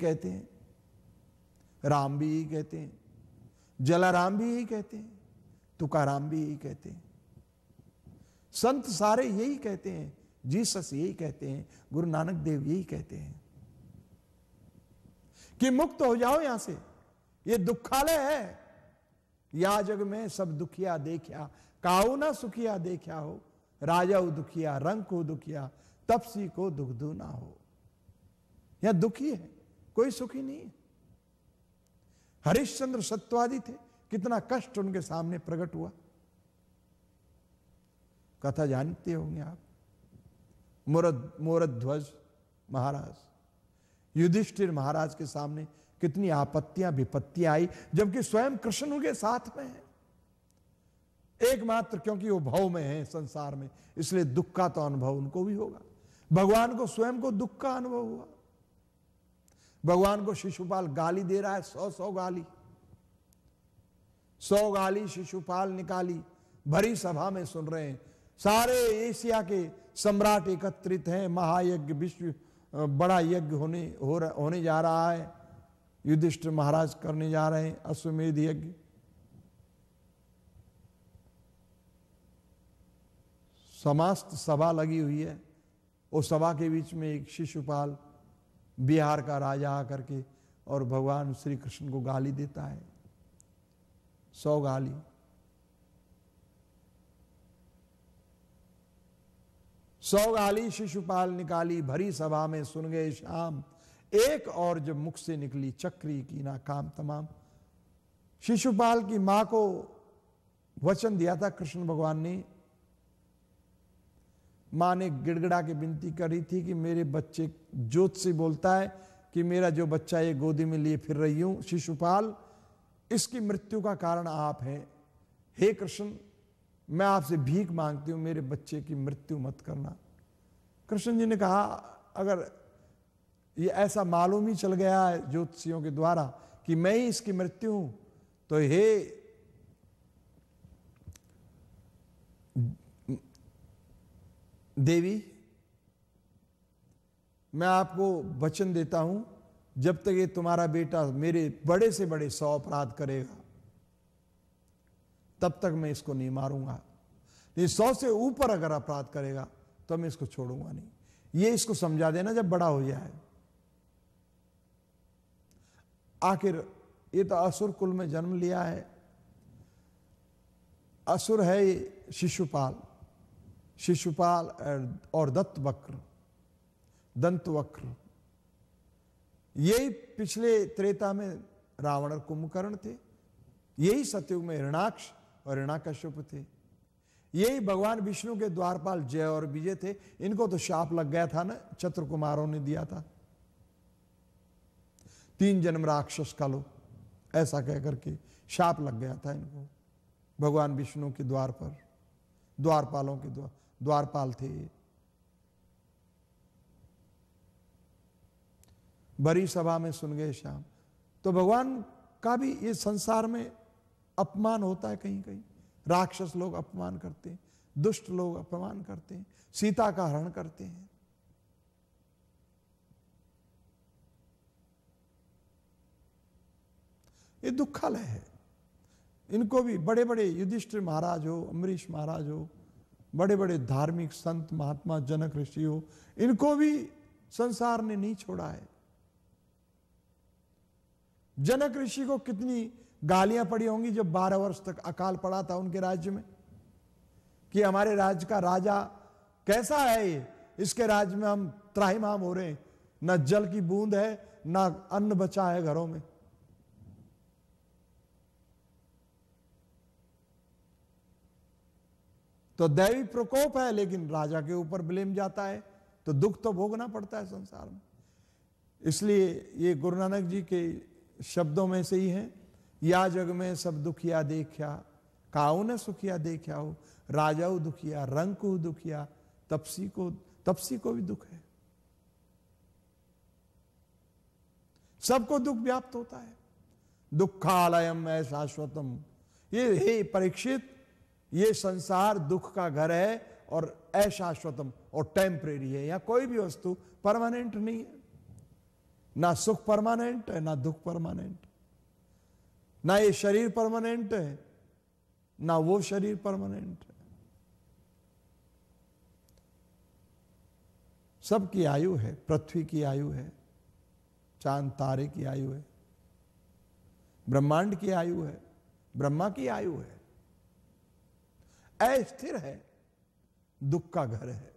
कहते हैं राम भी यही कहते हैं जलाराम भी यही कहते हैं तुकाराम भी यही कहते हैं संत सारे यही कहते हैं जीसस यही कहते हैं गुरु नानक देव यही कहते हैं कि मुक्त हो जाओ यहां से ये दुखालय है या जग में सब दुखिया देखिया काउ ना सुखिया देखिया हो राजा हो दुखिया रंग को दुखिया तपसी को दुख दू ना हो यह दुखी है कोई सुखी नहीं है हरिश्चंद्र सत्वादी थे कितना कष्ट उनके सामने प्रकट हुआ कथा जानते होंगे आप मोरद मोरध्वज महाराज युधिष्ठिर महाराज के सामने कितनी आपत्तियां विपत्तियां आई जबकि स्वयं कृष्ण उनके साथ में है एकमात्र क्योंकि वो भव में है संसार में इसलिए दुख का तो अनुभव उनको भी होगा भगवान को स्वयं को दुख का अनुभव हुआ भगवान को शिशुपाल गाली दे रहा है सौ सौ गाली सौ गाली शिशुपाल निकाली भरी सभा में सुन रहे हैं सारे एशिया के सम्राट एकत्रित हैं महायज्ञ विश्व बड़ा यज्ञ होने हो रह, होने जा रहा है युधिष्ठिर महाराज करने जा रहे हैं अश्वमेध यज्ञ समस्त सभा लगी हुई है उस सभा के बीच में एक शिशुपाल बिहार का राजा आकर के और भगवान श्री कृष्ण को गाली देता है सौ गाली सौ गाली शिशुपाल निकाली भरी सभा में सुन गए शाम एक और जब मुख से निकली चक्री की ना काम तमाम शिशुपाल की मां को वचन दिया था कृष्ण भगवान ने माँ ने गिड़गड़ा के विनती करी थी कि मेरे बच्चे जोत से बोलता है कि मेरा जो बच्चा ये गोदी में लिए फिर रही हूं शिशुपाल इसकी मृत्यु का कारण आप हैं हे कृष्ण मैं आपसे भीख मांगती हूँ मेरे बच्चे की मृत्यु मत करना कृष्ण जी ने कहा अगर ये ऐसा मालूम ही चल गया है ज्योतिषियों के द्वारा कि मैं ही इसकी मृत्यु हूं तो हे देवी मैं आपको वचन देता हूं जब तक ये तुम्हारा बेटा मेरे बड़े से बड़े सौ अपराध करेगा तब तक मैं इसको नहीं मारूंगा ये सौ से ऊपर अगर अपराध करेगा तो मैं इसको छोड़ूंगा नहीं ये इसको समझा देना जब बड़ा हो जाए आखिर ये तो असुर कुल में जन्म लिया है असुर है ये शिशुपाल शिशुपाल और दत्त वक्र दंत वक्र यही पिछले त्रेता में रावण और कुंभकर्ण थे यही सतयुग में ऋणाक्ष और ऋणाकश्यप थे यही भगवान विष्णु के द्वारपाल जय और विजय थे इनको तो शाप लग गया था ना चत्र कुमारों ने दिया था तीन जन्म राक्षस का लो ऐसा कह करके शाप लग गया था इनको भगवान विष्णु के द्वार पर द्वारपालों के द्वार द्वारपाल थे बड़ी सभा में सुन गए श्याम तो भगवान का भी ये संसार में अपमान होता है कहीं कहीं राक्षस लोग अपमान करते हैं दुष्ट लोग अपमान करते हैं सीता का हरण करते हैं ये दुखालय है इनको भी बड़े बड़े युधिष्ठिर महाराज हो अम्बरीश महाराज हो बड़े बड़े धार्मिक संत महात्मा जनक ऋषि हो इनको भी संसार ने नहीं छोड़ा है जनक ऋषि को कितनी गालियां पड़ी होंगी जब 12 वर्ष तक अकाल पड़ा था उनके राज्य में कि हमारे राज्य का राजा कैसा है ये इसके राज्य में हम त्राहीमाम हो रहे हैं न जल की बूंद है ना अन्न बचा है घरों में तो दैवी प्रकोप है लेकिन राजा के ऊपर ब्लेम जाता है तो दुख तो भोगना पड़ता है संसार में इसलिए ये गुरु नानक जी के शब्दों में से ही है या जग में सब दुखिया देखा काऊ ने सुखिया देखा हो राजा दुखिया रंग को दुखिया तपसी को तपसी को भी दुख है सबको दुख व्याप्त होता है दुखालयम ऐसा शाश्वतम ये हे परीक्षित ये संसार दुख का घर है और अशाश्वतम और टेम्परेरी है या कोई भी वस्तु परमानेंट नहीं है ना सुख परमानेंट है ना दुख परमानेंट ना ये शरीर परमानेंट है ना वो शरीर परमानेंट है सबकी आयु है पृथ्वी की आयु है चांद तारे की आयु है ब्रह्मांड की आयु है ब्रह्मा की आयु है अस्थिर है दुख का घर है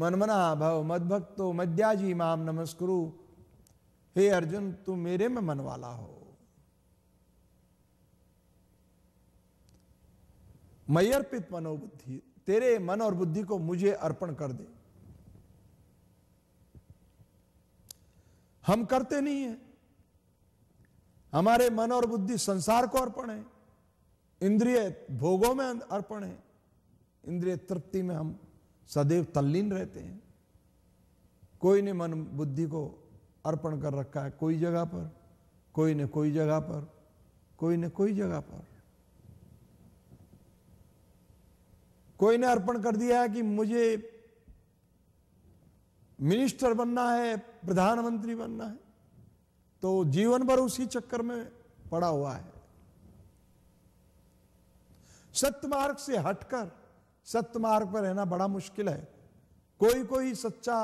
मनमना भव मदभक्तो मद्याजी माम नमस्कुरु हे अर्जुन तू मेरे में मन वाला हो मयर्पित मनोबुद्धि तेरे मन और बुद्धि को मुझे अर्पण कर दे हम करते नहीं है हमारे मन और बुद्धि संसार को अर्पण है इंद्रिय भोगों में अर्पण है इंद्रिय तृप्ति में हम सदैव तल्लीन रहते हैं कोई ने मन बुद्धि को अर्पण कर रखा है कोई जगह पर कोई ने कोई जगह पर कोई ने कोई जगह पर कोई ने अर्पण कर दिया है कि मुझे मिनिस्टर बनना है प्रधानमंत्री बनना है तो जीवन भर उसी चक्कर में पड़ा हुआ है सत्य मार्ग से हटकर सत्य मार्ग पर रहना बड़ा मुश्किल है कोई कोई सच्चा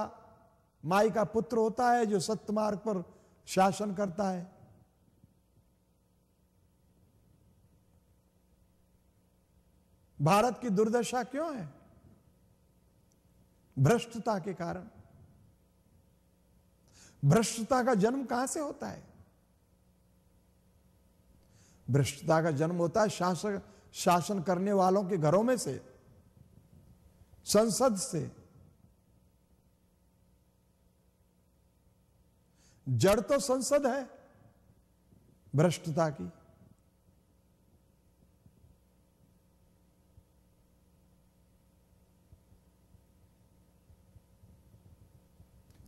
माई का पुत्र होता है जो सत्य मार्ग पर शासन करता है भारत की दुर्दशा क्यों है भ्रष्टता के कारण भ्रष्टता का जन्म कहां से होता है भ्रष्टता का जन्म होता है शासक शासन करने वालों के घरों में से संसद से जड़ तो संसद है भ्रष्टता की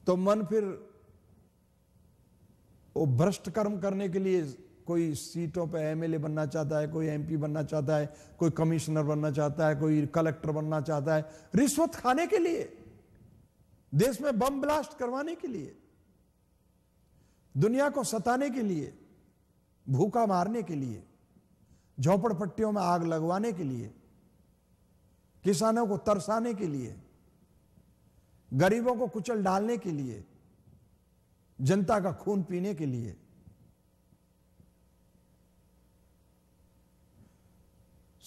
तो मन फिर वो भ्रष्ट कर्म करने के लिए कोई सीटों पर एमएलए बनना चाहता है कोई एम बनना चाहता है कोई कमिश्नर बनना चाहता है कोई कलेक्टर बनना चाहता है रिश्वत खाने के लिए देश में बम ब्लास्ट करवाने के लिए दुनिया को सताने के लिए भूखा मारने के लिए झोपड़पट्टियों में आग लगवाने के लिए किसानों को तरसाने के लिए गरीबों को कुचल डालने के लिए जनता का खून पीने के लिए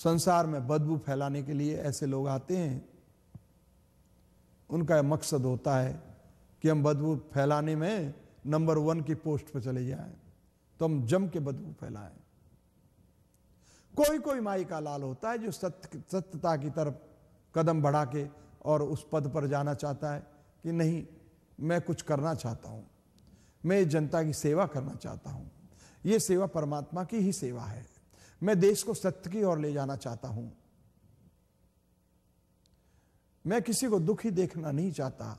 संसार में बदबू फैलाने के लिए ऐसे लोग आते हैं उनका मकसद होता है कि हम बदबू फैलाने में नंबर वन की पोस्ट पर चले जाएं तो हम जम के बदबू फैलाएं कोई कोई माई का लाल होता है जो सत्य सत्यता की तरफ कदम बढ़ा के और उस पद पर जाना चाहता है कि नहीं मैं कुछ करना चाहता हूं मैं जनता की सेवा करना चाहता हूं यह सेवा परमात्मा की ही सेवा है मैं देश को सत्य की ओर ले जाना चाहता हूं मैं किसी को दुखी देखना नहीं चाहता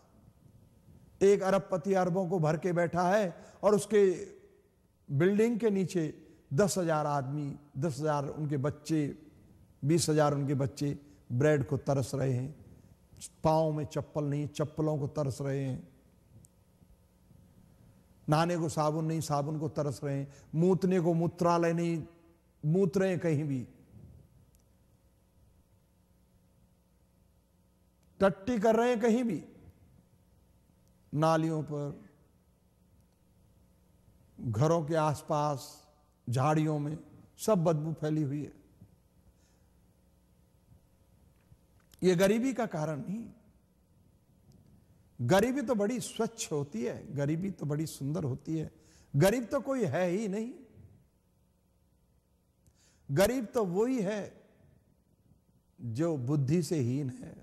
एक अरबपति अरबों को भर के बैठा है और उसके बिल्डिंग के नीचे दस हजार आदमी दस हजार उनके बच्चे बीस हजार उनके बच्चे ब्रेड को तरस रहे हैं पाओ में चप्पल नहीं चप्पलों को तरस रहे हैं नहाने को साबुन नहीं साबुन को तरस रहे हैं मूतने को मूत्रालय नहीं मूत्रें कहीं भी टट्टी कर रहे हैं कहीं भी नालियों पर घरों के आसपास झाड़ियों में सब बदबू फैली हुई है यह गरीबी का कारण नहीं गरीबी तो बड़ी स्वच्छ होती है गरीबी तो बड़ी सुंदर होती है गरीब तो कोई है ही नहीं गरीब तो वही है जो बुद्धि से हीन है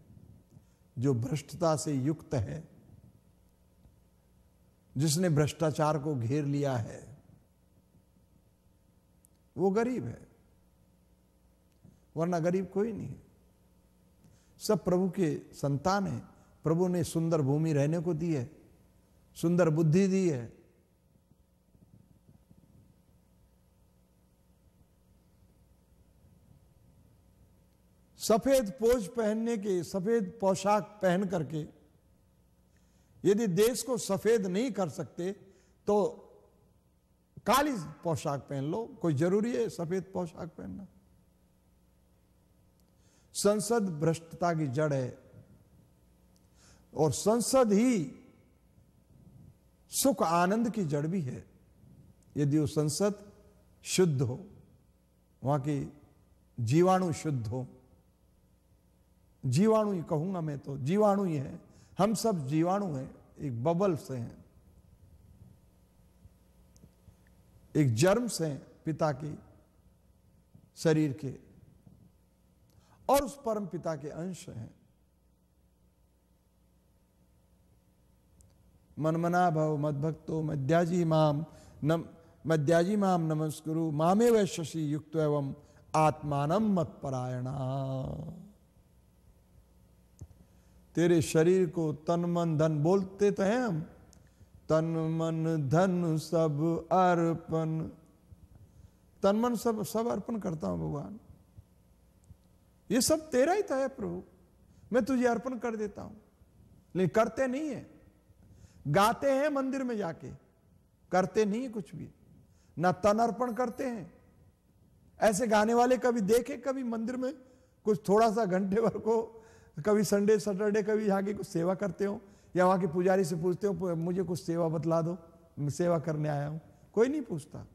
जो भ्रष्टता से युक्त है जिसने भ्रष्टाचार को घेर लिया है वो गरीब है वरना गरीब कोई नहीं है सब प्रभु के संतान है प्रभु ने सुंदर भूमि रहने को दी है सुंदर बुद्धि दी है सफेद पोज पहनने के सफेद पोशाक पहन करके यदि देश को सफेद नहीं कर सकते तो काली पोशाक पहन लो कोई जरूरी है सफेद पोशाक पहनना संसद भ्रष्टता की जड़ है और संसद ही सुख आनंद की जड़ भी है यदि वो संसद शुद्ध हो वहां की जीवाणु शुद्ध हो जीवाणु ही कहूंगा मैं तो जीवाणु ही है हम सब जीवाणु हैं एक बबल से हैं एक से हैं पिता के शरीर के और उस परम पिता के अंश हैं मनमना भव मदभक्तो मध्याजी माम नम मध्याजी माम नमस्कुरु मामे शशि युक्त एवं आत्मान मत परायणा तेरे शरीर को तन मन धन बोलते तो हैं हम तन मन धन सब अर्पण तन मन सब सब अर्पण करता हूं भगवान ये सब तेरा ही तो है प्रभु मैं तुझे अर्पण कर देता हूं लेकिन करते नहीं है गाते हैं मंदिर में जाके करते नहीं है कुछ भी ना तन अर्पण करते हैं ऐसे गाने वाले कभी देखे कभी मंदिर में कुछ थोड़ा सा घंटे भर को कभी संडे सैटरडे कभी यहाँ की कुछ सेवा करते हो या वहाँ के पुजारी से पूछते हो मुझे कुछ सेवा बतला दो मैं सेवा करने आया हूँ कोई नहीं पूछता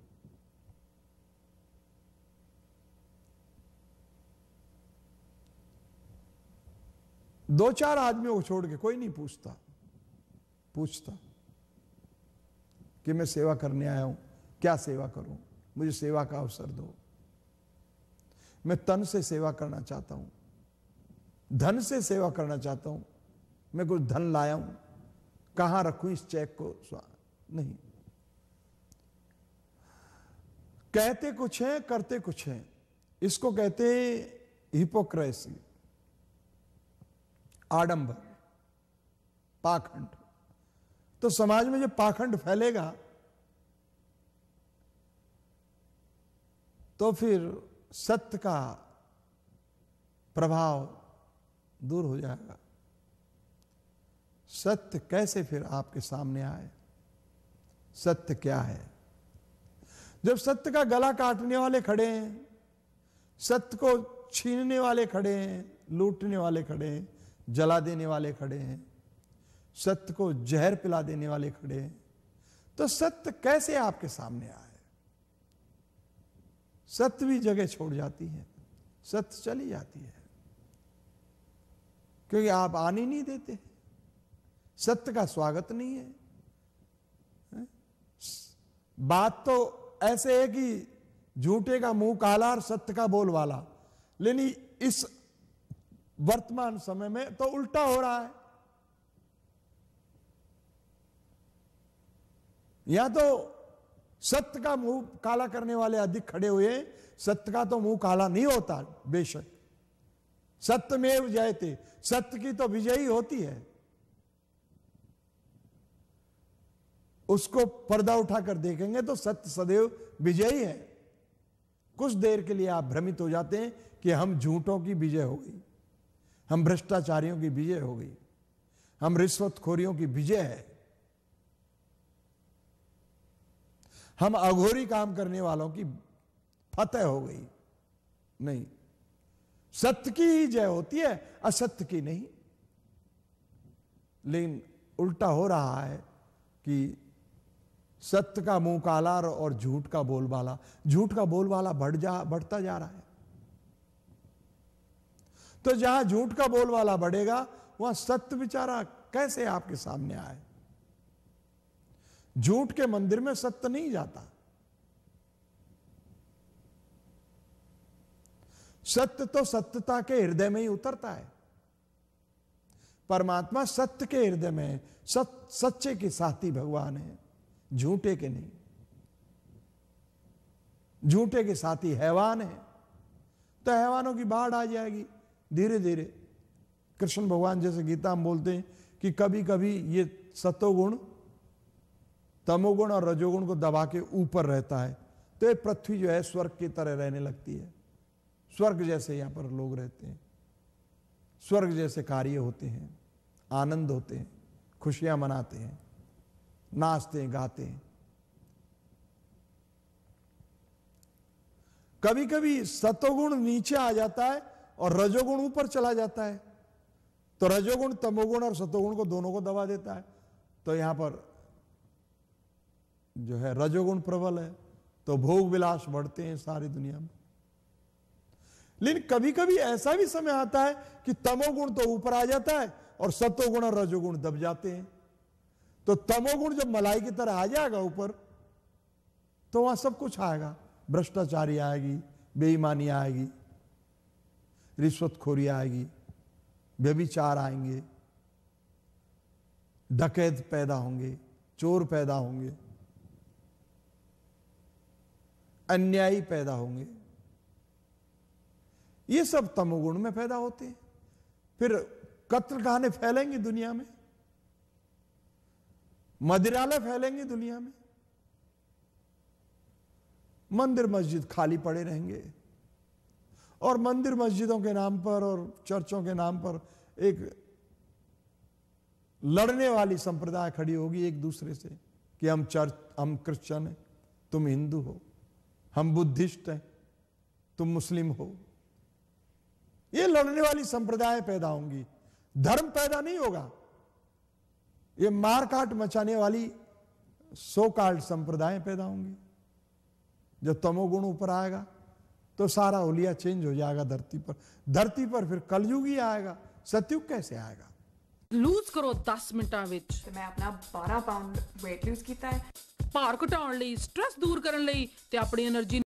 दो चार आदमियों को छोड़ के कोई नहीं पूछता पूछता कि मैं सेवा करने आया हूं क्या सेवा करूं मुझे सेवा का अवसर दो मैं तन से सेवा करना चाहता हूं धन से सेवा करना चाहता हूं मैं कुछ धन लाया हूं कहां रखू इस चेक को नहीं कहते कुछ है करते कुछ है इसको कहते हिपोक्रेसी आडंबर पाखंड तो समाज में जो पाखंड फैलेगा तो फिर सत्य का प्रभाव दूर हो जाएगा सत्य कैसे फिर आपके सामने आए सत्य क्या है जब सत्य का गला काटने वाले खड़े हैं सत्य को छीनने वाले खड़े हैं लूटने वाले खड़े हैं जला देने वाले खड़े हैं सत्य को जहर पिला देने वाले खड़े हैं तो सत्य कैसे आपके सामने आए सत्य भी जगह छोड़ जाती है सत्य चली जाती है क्योंकि आप आने नहीं देते सत्य का स्वागत नहीं है बात तो ऐसे है कि झूठे का मुंह काला और सत्य का बोल वाला लेकिन इस वर्तमान समय में तो उल्टा हो रहा है या तो सत्य का मुंह काला करने वाले अधिक खड़े हुए सत्य का तो मुंह काला नहीं होता बेशक सत्यमेव जयते सत्य की तो विजयी होती है उसको पर्दा उठाकर देखेंगे तो सत्य सदैव विजयी है कुछ देर के लिए आप भ्रमित हो जाते हैं कि हम झूठों की विजय हो गई हम भ्रष्टाचारियों की विजय हो गई हम रिश्वतखोरियों की विजय है हम अघोरी काम करने वालों की फतेह हो गई नहीं सत्य की ही जय होती है असत्य की नहीं लेकिन उल्टा हो रहा है कि सत्य का मुंह काला और झूठ का बोलबाला झूठ का बोलबाला बढ़ जा बढ़ता जा रहा है तो जहां झूठ का बोलबाला बढ़ेगा वहां सत्य बेचारा कैसे आपके सामने आए झूठ के मंदिर में सत्य नहीं जाता सत्य तो सत्यता के हृदय में ही उतरता है परमात्मा सत्य के हृदय में सत, सच्चे के साथी भगवान है झूठे के नहीं झूठे के साथी हैवान है तो हैवानों की बाढ़ आ जाएगी धीरे धीरे कृष्ण भगवान जैसे गीता हम बोलते हैं कि कभी कभी ये सतोगुण तमोगुण और रजोगुण को दबा के ऊपर रहता है तो ये पृथ्वी जो है स्वर्ग की तरह रहने लगती है स्वर्ग जैसे यहाँ पर लोग रहते हैं स्वर्ग जैसे कार्य होते हैं आनंद होते हैं खुशियां मनाते हैं नाचते हैं गाते हैं कभी कभी सतोगुण नीचे आ जाता है और रजोगुण ऊपर चला जाता है तो रजोगुण तमोगुण और सतोगुण को दोनों को दबा देता है तो यहां पर जो है रजोगुण प्रबल है तो भोग विलास बढ़ते हैं सारी दुनिया में लेकिन कभी कभी ऐसा भी समय आता है कि तमोगुण तो ऊपर आ जाता है और सतोगुण और रजोगुण दब जाते हैं तो तमोगुण जब मलाई की तरह आ जाएगा ऊपर तो वहां सब कुछ आएगा भ्रष्टाचारी आएगी बेईमानी आएगी रिश्वतखोरी आएगी व्यभिचार आएंगे डकैत पैदा होंगे चोर पैदा होंगे अन्यायी पैदा होंगे ये सब तमोगुण में पैदा होते हैं फिर कत्र कहने फैलेंगे दुनिया में मदिरालय फैलेंगे दुनिया में मंदिर मस्जिद खाली पड़े रहेंगे और मंदिर मस्जिदों के नाम पर और चर्चों के नाम पर एक लड़ने वाली संप्रदाय खड़ी होगी एक दूसरे से कि हम चर्च हम क्रिश्चियन हैं तुम हिंदू हो हम बुद्धिस्ट हैं तुम मुस्लिम हो ये लड़ने वाली संप्रदाय पैदा होंगी धर्म पैदा नहीं होगा ये मारकाट मचाने वाली सो कार्ड संप्रदाय पैदा होंगी जो तमोगुण ऊपर आएगा तो सारा उलिया चेंज हो जाएगा धरती पर धरती पर फिर कलयुग ही आएगा सत्युग कैसे आएगा लूज करो दस मिनट ਵਿੱਚ ਤੇ ਮੈਂ ਆਪਣਾ 12 ਪਾਉਂਡ weight lose ਕੀਤਾ ਹੈ ਭਾਰ ਘਟਾਉਣ ਲਈ ਸਟ्रेस ਦੂਰ ਕਰਨ ਲਈ